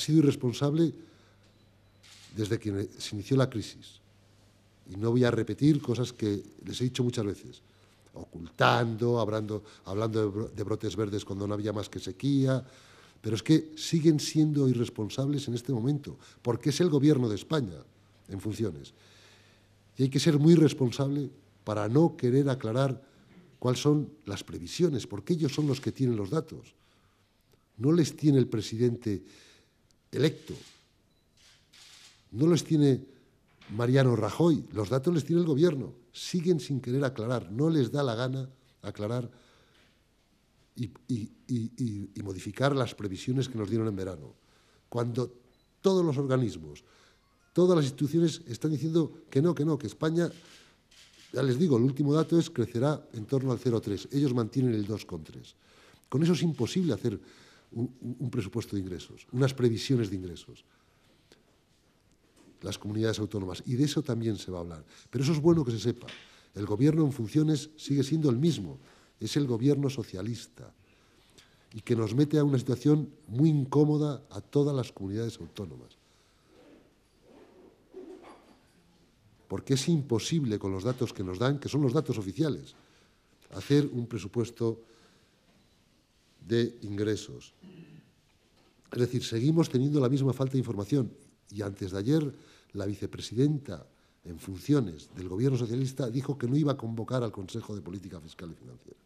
Ha sido irresponsable desde que se inició la crisis. Y no voy a repetir cosas que les he dicho muchas veces. Ocultando, hablando, hablando de brotes verdes cuando no había más que sequía. Pero es que siguen siendo irresponsables en este momento, porque es el gobierno de España en funciones. Y hay que ser muy responsable para no querer aclarar cuáles son las previsiones, porque ellos son los que tienen los datos. No les tiene el presidente electo. No los tiene Mariano Rajoy, los datos les tiene el gobierno. Siguen sin querer aclarar, no les da la gana aclarar y, y modificar las previsiones que nos dieron en verano. Cuando todos los organismos, todas las instituciones están diciendo que no, que no, que España, ya les digo, el último dato es crecerá en torno al 0,3. Ellos mantienen el 2,3. Con eso es imposible hacer un, presupuesto de ingresos, unas previsiones de ingresos las comunidades autónomas. Y de eso también se va a hablar. Pero eso es bueno que se sepa. El gobierno en funciones sigue siendo el mismo. Es el gobierno socialista. Y que nos mete a una situación muy incómoda a todas las comunidades autónomas. Porque es imposible con los datos que nos dan, que son los datos oficiales, hacer un presupuesto de ingresos. Es decir, seguimos teniendo la misma falta de información. Y antes de ayer, la vicepresidenta en funciones del Gobierno socialista dijo que no iba a convocar al Consejo de Política Fiscal y Financiera.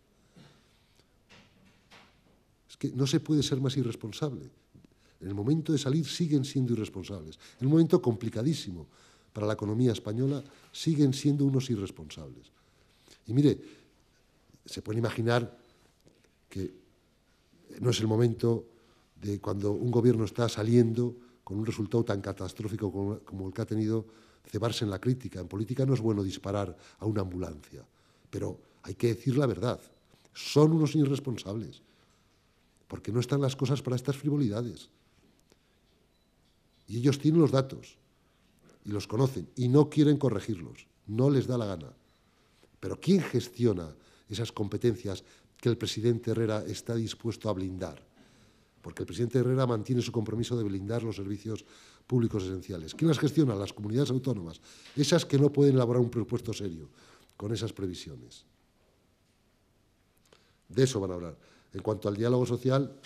Es que no se puede ser más irresponsable. En el momento de salir siguen siendo irresponsables. En un momento complicadísimo para la economía española, siguen siendo unos irresponsables. Y mire, se puede imaginar que no es el momento de cuando un gobierno está saliendo con un resultado tan catastrófico como, el que ha tenido, cebarse en la crítica. En política no es bueno disparar a una ambulancia, pero hay que decir la verdad. Son unos irresponsables, porque no están las cosas para estas frivolidades. Y ellos tienen los datos, y los conocen, y no quieren corregirlos, no les da la gana. Pero ¿quién gestiona esas competencias que el presidente Herrera está dispuesto a blindar, porque el presidente Herrera mantiene su compromiso de blindar los servicios públicos esenciales. ¿Quién las gestiona? Las comunidades autónomas, esas que no pueden elaborar un presupuesto serio con esas previsiones. De eso van a hablar. En cuanto al diálogo social,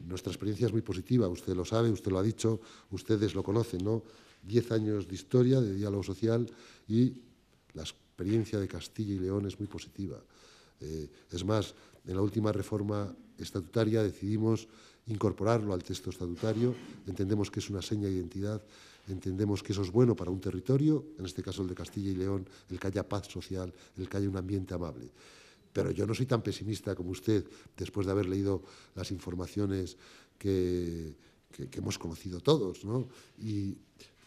nuestra experiencia es muy positiva, usted lo sabe, usted lo ha dicho, ustedes lo conocen, ¿no? Diez años de historia de diálogo social y la experiencia de Castilla y León es muy positiva. Eh, es más, en la última reforma estatutaria decidimos incorporarlo al texto estatutario, entendemos que es una seña de identidad, entendemos que eso es bueno para un territorio, en este caso el de Castilla y León, el que haya paz social, el que haya un ambiente amable. Pero yo no soy tan pesimista como usted después de haber leído las informaciones que, hemos conocido todos, ¿no? Y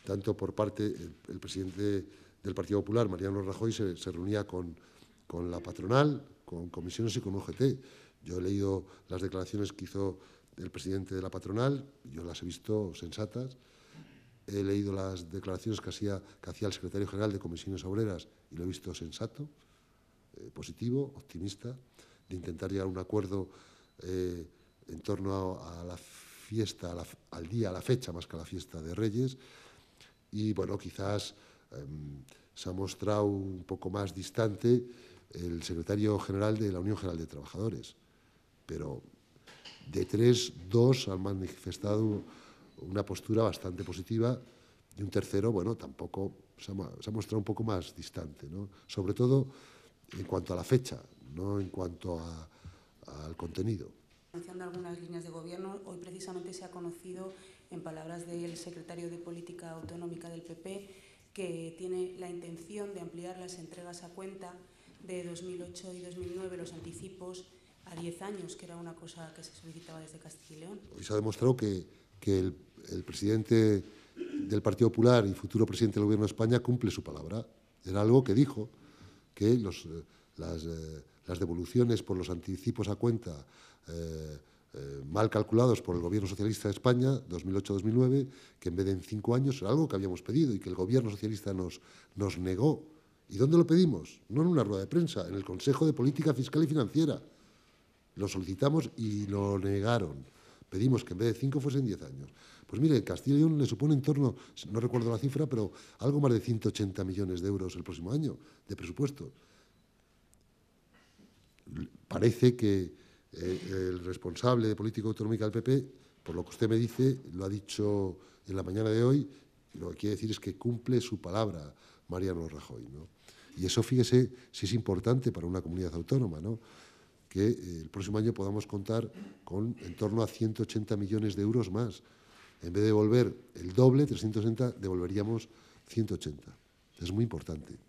tanto por parte del presidente del Partido Popular, Mariano Rajoy, se reunía con con la patronal, con comisiones y con UGT. Yo he leído las declaraciones que hizo el presidente de la patronal, yo las he visto sensatas, he leído las declaraciones que hacía, que hacía el secretario general de comisiones obreras y lo he visto sensato, eh, positivo, optimista, de intentar llegar a un acuerdo eh, en torno a, la fiesta, al día, a la fecha, más que a la fiesta de Reyes. Y bueno, quizás em, se ha mostrado un poco más distante el secretario general de la Unión General de Trabajadores. Pero de tres, dos han manifestado una postura bastante positiva y un tercero, bueno, tampoco se ha, mostrado un poco más distante, ¿no? sobre todo en cuanto a la fecha, no en cuanto al contenido. Anunciando algunas líneas de gobierno, hoy precisamente se ha conocido, en palabras del secretario de Política Autonómica del PP, que tiene la intención de ampliar las entregas a cuenta de 2008 y 2009 los anticipos a 10 años, que era una cosa que se solicitaba desde Castilla y León. y se ha demostrado que, el, presidente del Partido Popular y futuro presidente del Gobierno de España cumple su palabra. Era algo que dijo, que eh, eh, las, devoluciones por los anticipos a cuenta eh, mal calculados por el Gobierno Socialista de España, 2008-2009, que en vez de en cinco años era algo que habíamos pedido y que el Gobierno Socialista nos, nos negó ¿Y dónde lo pedimos? No en una rueda de prensa, en el Consejo de Política Fiscal y Financiera. Lo solicitamos y lo negaron. Pedimos que en vez de cinco fuesen diez años. Pues mire, Castilla y León le supone en torno, no recuerdo la cifra, pero algo más de 180 millones de euros el próximo año de presupuesto. Parece que eh, el responsable de política autonómica del PP, por lo que usted me dice, lo ha dicho en la mañana de hoy, lo que quiere decir es que cumple su palabra Mariano Rajoy. ¿no? Y eso, fíjese, si es importante para una comunidad autónoma, ¿no? que eh, el próximo año podamos contar con en torno a 180 millones de euros más. En vez de devolver el doble, 360, devolveríamos 180. Es muy importante.